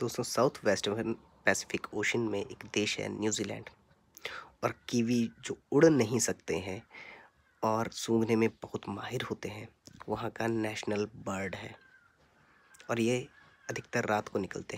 दोस्तों south western Pacific ocean में एक देश है न्यूजीलैंड और कीवी जो उड़ नहीं सकते हैं और सूंघने में बहुत माहिर होते हैं वहाँ का नेशनल बर्ड है और ये अधिकतर रात को निकलते हैं